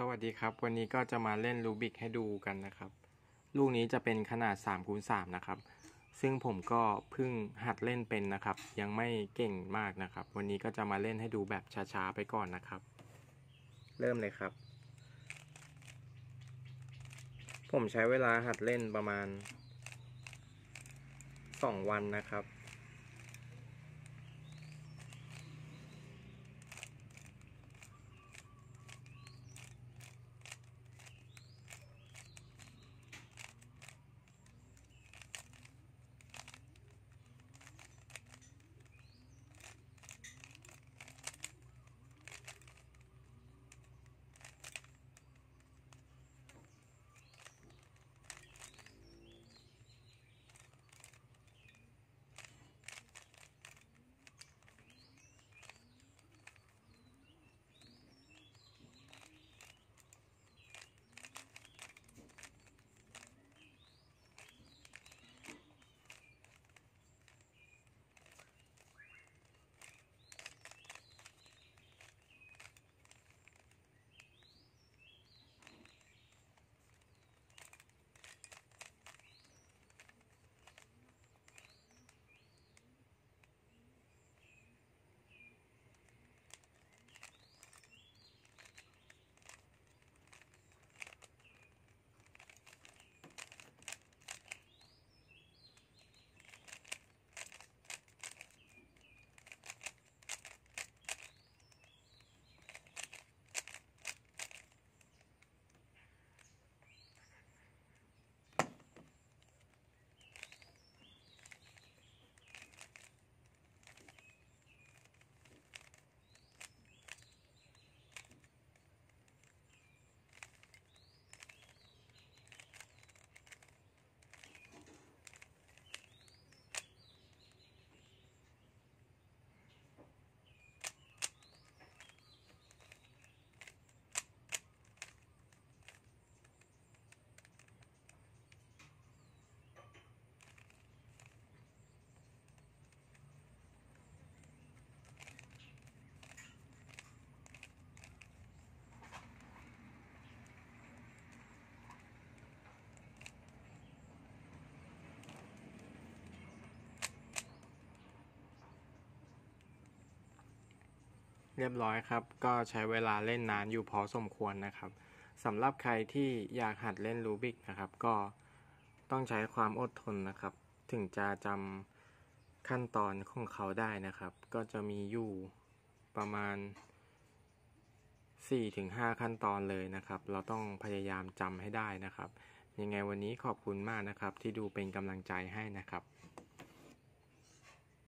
สวัสดีครับ วันนี้ก็จะมาเล่นรูบิกให้ดูกันนะครับ ลูกนี้จะเป็นขนาด3คูณ3นะครับ ซึ่งผมก็เพิ่งหัดเล่นเป็นนะครับ ยังไม่เก่งมากนะครับ วันนี้ก็จะมาเล่นให้ดูแบบช้าๆ ไปก่อนนะครับ เริ่มเลยครับ ผมใช้เวลาหัดเล่นประมาณ 2 วันนะครับเรียบร้อยครับ ก็ใช้เวลาเล่นนานอยู่พอสมควรนะครับสำหรับใครที่อยากหัดเล่นรูบิกนะครับ ก็ต้องใช้ความอดทนนะครับ ถึงจะจำขั้นตอนของเขาได้นะครับ ก็จะมีอยู่ประมาณ 4-5 ขั้นตอนเลยนะครับ เราต้องพยายามจำให้ได้นะครับ ยังไงวันนี้ขอบคุณมากนะครับ ที่ดูเป็นกำลังใจให้นะครับ